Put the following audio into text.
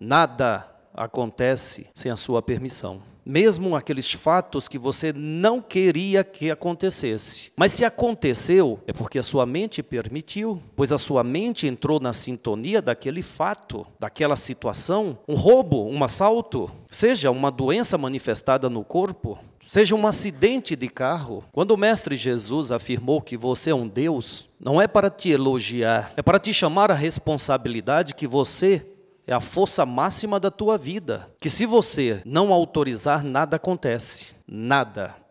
Nada acontece sem a sua permissão. Mesmo aqueles fatos que você não queria que acontecesse. Mas se aconteceu, é porque a sua mente permitiu, pois a sua mente entrou na sintonia daquele fato, daquela situação, um roubo, um assalto, seja uma doença manifestada no corpo, seja um acidente de carro. Quando o Mestre Jesus afirmou que você é um Deus, não é para te elogiar, é para te chamar a responsabilidade que você é a força máxima da tua vida. Que se você não autorizar, nada acontece. Nada.